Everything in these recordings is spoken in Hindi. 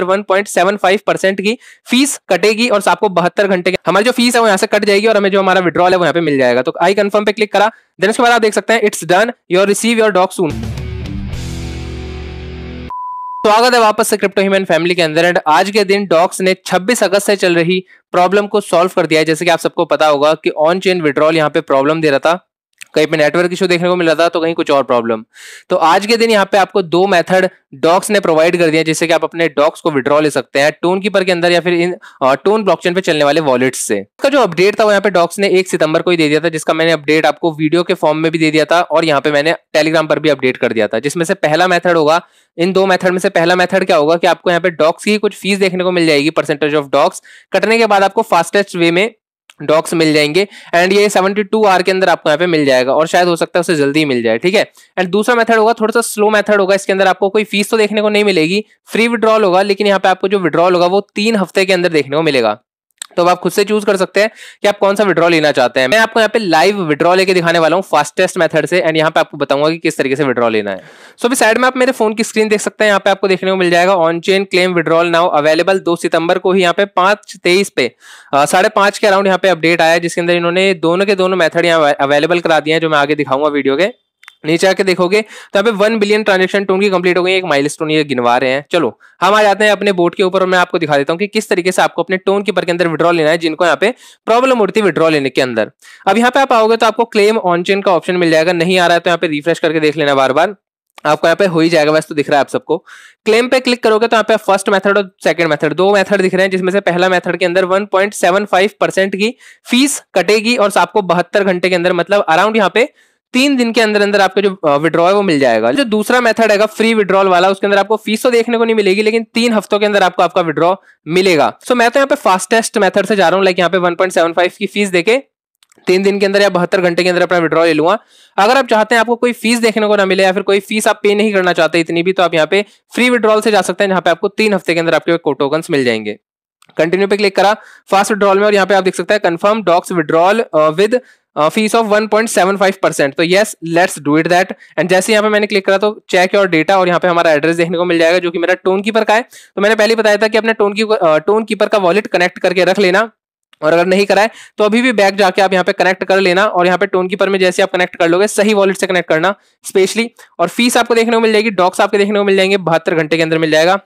1.75 परसेंट की फीस कटेगी और आपको बहत्तर घंटे की हमारी जो फीस है वो यहाँ से कट जाएगी और हमें जो हमारा विड्रॉल है वो यहाँ पे मिल जाएगा तो आई कन्फर्म पे क्लिक करा देन उसके बाद आप देख सकते हैं it's done your receive your dog soon स्वागत तो है वापस से क्रिप्टो ह्यूमन फैमिली के अंदर एंड आज के दिन डॉक्स ने 26 अगस्त से चल रही प्रॉब्लम को सॉल्व कर दिया है जैसे कि आप सबको पता होगा कि ऑन चेन विड्रॉल यहां पे प्रॉब्लम दे रहा था कहीं पे नेटवर्क इशू देखने को मिल रहा था तो कहीं कुछ और प्रॉब्लम तो आज के दिन यहाँ पे आपको दो मेथड डॉक्स ने प्रोवाइड कर दिया जिससे कि आप अपने डॉक्स को विड्रॉ ले सकते हैं टोन कीपर के अंदर या फिर इन टोन ब्लॉकचेन पे चलने वाले वॉलेट्स से इसका जो अपडेट था वो यहाँ पे डॉक्स ने एक सितंबर को ही दे दिया था जिसका मैंने अपडेट आपको वीडियो के फॉर्म में भी दे दिया था और यहाँ पे मैंने टेलीग्राम पर भी अपडेट कर दिया था जिसमें से पहला मैथड होगा इन दो मेथड में से पहला मेथड क्या होगा कि आपको यहाँ पे डॉक्स की कुछ फीस देखने को मिल जाएगी परसेंटेज ऑफ डॉक्स कटने के बाद आपको फास्टेस्ट वे में डॉक्स मिल जाएंगे एंड ये 72 आर के अंदर आपको यहाँ पे मिल जाएगा और शायद हो सकता है उसे जल्दी मिल जाए ठीक है एंड दूसरा मेथड होगा थोड़ा सा स्लो मेथड होगा इसके अंदर आपको कोई फीस तो देखने को नहीं मिलेगी फ्री विड्रॉल होगा लेकिन यहाँ पे आपको जो विड्रॉल होगा वो तीन हफ्ते के अंदर देखने को मिलेगा तो आप खुद से चूज कर सकते हैं कि आप कौन सा विड्रॉ लेना चाहते हैं मैं आपको यहाँ पे लाइव विड्रॉ लेके दिखाने वाला हूँ फास्टेस्ट मेथड से एंड यहाँ पे आपको बताऊंगा कि किस तरीके से विड्रॉ लेना है सो so, अभी साइड में आप मेरे फोन की स्क्रीन देख सकते हैं यहाँ पे आपको देखने को मिल जाएगा on chain claim withdrawal now available दो सितंबर को ही यहाँ पे पांच तेईस पे साढ़े पांच के अराउंड यहाँ पे अपडेट आया जिसके अंदर इन्होंने दोनों के दोनों मेथड यहाँ अवेलेबल करा दिया जो मैं आगे दिखाऊंगा वीडियो के नीचे आके देखोगे तो यहाँ पे वन बिलियन ट्रांजेक्शन टोन की कंप्लीट हो गई एक माइलस्टोन ये गिनवा रहे हैं चलो हम आ जाते हैं अपने बोर्ड के ऊपर और मैं आपको दिखा देता हूँ कि किस तरीके से आपको अपने टोन कीपर के अंदर विड्रॉ लेना है जिनको यहाँ पे प्रॉब्लम होती है विड्रॉ लेने के अंदर अब यहाँ पे आप आओगे तो आपको क्लेम ऑन चेन का ऑप्शन मिल जाएगा नहीं आ रहा है तो यहाँ पे रिफ्रेश करके देख लेना बार बार आपको यहाँ पे हो ही जाएगा वैसे तो दिख रहा है आप सबको क्लेम पे क्लिक करोगे तो यहाँ पे फर्स्ट मेथड और सेकंड मेथड दो मेथड दिख रहे हैं जिसमें से पहला मेथड के अंदर 1.75 परसेंट की फीस कटेगी और आपको बहत्तर घंटे के अंदर मतलब अराउंड यहाँ पे तीन दिन के अंदर अंदर आपको जो विड्रॉ है वो मिल जाएगा जो दूसरा मेथड है फ्री विड्रॉल वाला उसके अंदर आपको फीस तो देखने को नहीं मिलेगी लेकिन तीन हफ्तों के अंदर आपको आपका विड्रॉ मिलेगा सो मैं तो यहाँ पे फास्टेस्ट मेथड से जा रहा हूँ लाइक यहाँ पे वन की फीस देखे तीन दिन के अंदर या बहत्तर घंटे के अंदर अपना विड्रॉ ले लूंगा अगर आप चाहते हैं आपको कोई फीस देखने को ना मिले या फिर कोई फीस आप पे नहीं करना चाहते इतनी भी तो आप यहाँ पे फ्री विड्रॉल से जा सकते हैं जहां पे आपको तीन हफ्ते के अंदर आपके टोकन मिल जाएंगे कंटिन्यू पे क्लिक करा फास्ट विड्रॉल में और यहाँ पे आप देख सकते हैं confirm DOGS withdrawal with fee of 1.75 percent तो yes let's do it that and जैसे यहाँ पे मैंने क्लिक करा तो चेक योर डेटा और यहाँ पे हमारा एड्रेस देखने को मिल जाएगा जो कि मेरा टोन कीपर का है तो मैंने पहले बताया था कि अपने टोन की टोन कीपर का वॉलेट कनेक्ट करके रख लेना और अगर नहीं कराए तो अभी भी बैग जाके आप यहाँ पे कनेक्ट कर लेना और यहाँ पे टोन कीपर में जैसे आप कनेक्ट कर लोगे सही वॉलेट से कनेक्ट करना स्पेशली और फीस आपको देखने को मिल जाएगी डॉक्स आपको देखने को मिल जाएंगे बहत्तर घंटे के अंदर मिल जाएगा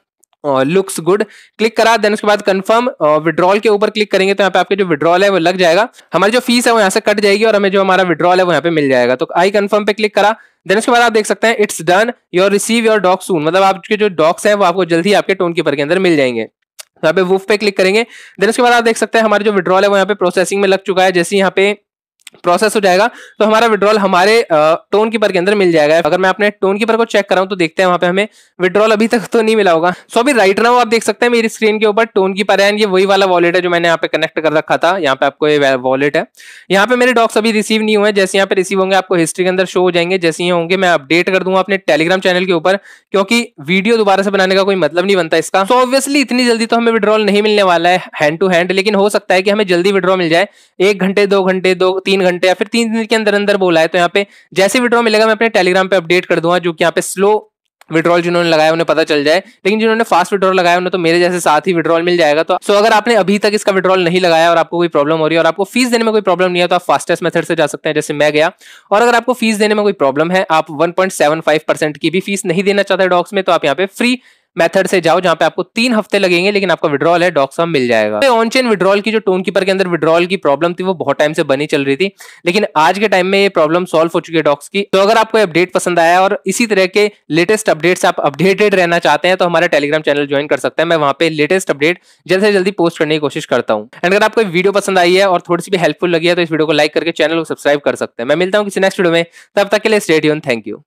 लुक्स गुड क्लिक करा देन उसके बाद कंफर्म विड्रॉल के ऊपर क्लिक करेंगे तो यहाँ पे आपके जो विड्रॉल है वो लग जाएगा हमारी जो फीस है वो यहाँ से कट जाएगी और हमें जो हमारा विड्रॉल है वो यहाँ पे मिल जाएगा तो आई कंफर्म पे क्लिक करा देन उसके बाद आप देख सकते हैं it's done your receive your doc soon मतलब आपके जो डॉक्स हैं वो आपको जल्दी आपके टोन कीपर के अंदर मिल जाएंगे तो यहाँ पे वूफ पे क्लिक करेंगे देन उसके बाद आप देख सकते हैं हमारे जो विड्रॉल है वो यहाँ पे प्रोसेसिंग में लग चुका है जैसे यहाँ पे प्रोसेस हो जाएगा तो हमारा विड्रॉल हमारे टोन कीपर के अंदर मिल जाएगा अगर मैं अपने टोन कीपर को चेक कराऊं तो देखते हैं वहां पे हमें विड्रॉल अभी तक तो नहीं मिला होगा सो अभी राइट नाउ आप देख सकते हैं मेरी स्क्रीन के ऊपर टोन कीपर है ये वही वाला वॉलेट है जो मैंने यहाँ पे कनेक्ट कर रखा था यहाँ पे आपको ये वॉलेट है यहाँ पे मेरे डॉक्स अभी रिसीव नहीं हुए जैसे यहाँ पे रिसीव होंगे आपको हिस्ट्री के अंदर शो हो जाएंगे जैसे ये होंगे मैं अपडेट कर दूंगा अपने टेलीग्राम चैनल के ऊपर क्योंकि वीडियो दोबारा से बनाने का कोई मतलब नहीं बनता इसका सो ऑब्वियसली इतनी जल्दी तो हमें विड्रॉल नहीं मिलने वाला है हैंड टू हैंड लेकिन हो सकता है कि हमें जल्दी विड्रॉ मिल जाए एक घंटे दो घंटे दो तीन तीन घंटे या फिर तीन दिन के अंदर अंदर बोला है तो यहाँ पे जैसे विड्रॉ मिलेगा मैं अपने टेलीग्राम पे अपडेट कर दूंगा जो कि यहाँ पे स्लो विड्रॉल जिन्होंने लगाया उन्हें पता चल जाए लेकिन जिन्होंने फास्ट विड्रॉल लगाया उन्हें तो मेरे जैसे साथ ही विड्रॉल मिल जाएगा तो सो अगर आपने अभी तक इसका विड्रॉल नहीं लगाया और आपको कोई प्रॉब्लम हो रही है और आपको फीस देने में कोई प्रॉब्लम नहीं है तो आप फास्टेस्ट मेथड से जा सकते हैं जैसे मैं गया और अगर आपको फीस देने में कोई प्रॉब्लम है आप वन की भी फीस नहीं देना चाहते डॉक्स में तो आप यहाँ पे फ्री मेथड से जाओ जहां पे आपको तीन हफ्ते लगेंगे लेकिन आपका विड्रॉल है डॉक्सम मिल जाएगा ऑन चेन विड्रॉल की जो टोन कीपर के अंदर विड्रॉल की प्रॉब्लम थी वो बहुत टाइम से बनी चल रही थी लेकिन आज के टाइम में ये प्रॉब्लम सॉल्व हो चुकी है डॉक्स की तो अगर आपको अपडेट पसंद आया और इसी तरह के लेटेस्ट अपडेट आप अपडेटेड रहना चाहते हैं तो हमारा टेलीग्राम चैनल ज्वाइन कर सकते हैं मैं वहां पर लेटेस्ट अपडेट जल्द से जल्दी पोस्ट करने की कोशिश करता हूँ एंड अगर आपको वीडियो पसंद आई है और थोड़ी सी भी हेल्पफुल लगी है तो इस वीडियो को लाइक करके चैनल को सब्सक्राइब कर सकते हैं मैं मिलता हूँ किसी नेक्स्ट वीडियो में तब तक के लिए स्टेडियम थैंक यू